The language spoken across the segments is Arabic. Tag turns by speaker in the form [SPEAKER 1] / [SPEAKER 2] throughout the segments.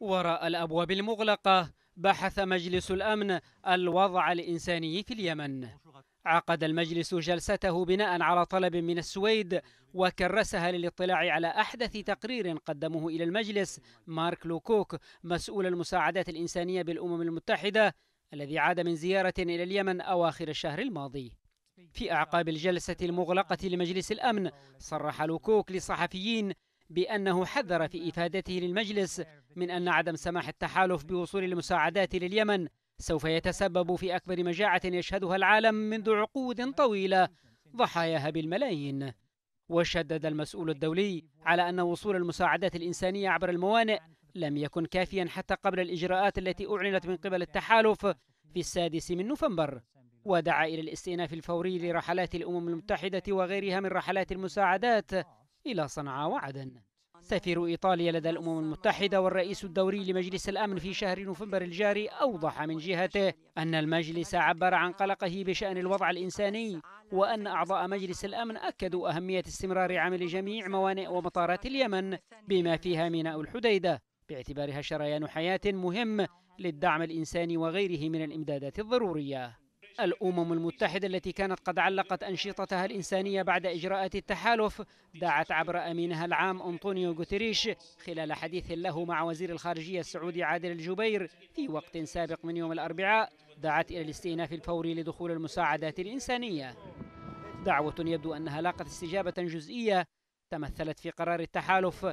[SPEAKER 1] وراء الأبواب المغلقة بحث مجلس الأمن الوضع الإنساني في اليمن عقد المجلس جلسته بناء على طلب من السويد وكرسها للاطلاع على أحدث تقرير قدمه إلى المجلس مارك لوكوك مسؤول المساعدات الإنسانية بالأمم المتحدة الذي عاد من زيارة إلى اليمن أواخر الشهر الماضي في أعقاب الجلسة المغلقة لمجلس الأمن صرح لوكوك لصحفيين بأنه حذر في إفادته للمجلس من أن عدم سماح التحالف بوصول المساعدات لليمن سوف يتسبب في أكبر مجاعة يشهدها العالم منذ عقود طويلة ضحاياها بالملايين وشدد المسؤول الدولي على أن وصول المساعدات الإنسانية عبر الموانئ لم يكن كافيا حتى قبل الإجراءات التي أعلنت من قبل التحالف في السادس من نوفمبر ودعا إلى الاستئناف الفوري لرحلات الأمم المتحدة وغيرها من رحلات المساعدات إلى صنعاء وعدن سفير إيطاليا لدى الأمم المتحدة والرئيس الدوري لمجلس الأمن في شهر نوفمبر الجاري أوضح من جهته أن المجلس عبر عن قلقه بشأن الوضع الإنساني وأن أعضاء مجلس الأمن أكدوا أهمية استمرار عمل جميع موانئ ومطارات اليمن بما فيها ميناء الحديدة باعتبارها شريان حياة مهم للدعم الإنساني وغيره من الإمدادات الضرورية الأمم المتحدة التي كانت قد علقت أنشطتها الإنسانية بعد إجراءات التحالف دعت عبر أمينها العام أنطونيو غوتيريش خلال حديث له مع وزير الخارجية السعودي عادل الجبير في وقت سابق من يوم الأربعاء دعت إلى الاستئناف الفوري لدخول المساعدات الإنسانية دعوة يبدو أنها لاقت استجابة جزئية تمثلت في قرار التحالف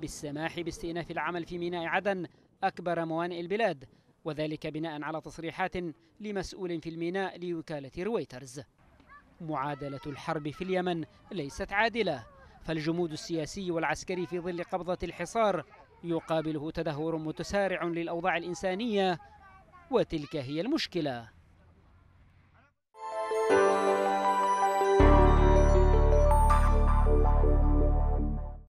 [SPEAKER 1] بالسماح باستئناف العمل في ميناء عدن أكبر موانئ البلاد وذلك بناء على تصريحات لمسؤول في الميناء لوكالة رويترز معادلة الحرب في اليمن ليست عادلة فالجمود السياسي والعسكري في ظل قبضة الحصار يقابله تدهور متسارع للأوضاع الإنسانية وتلك هي المشكلة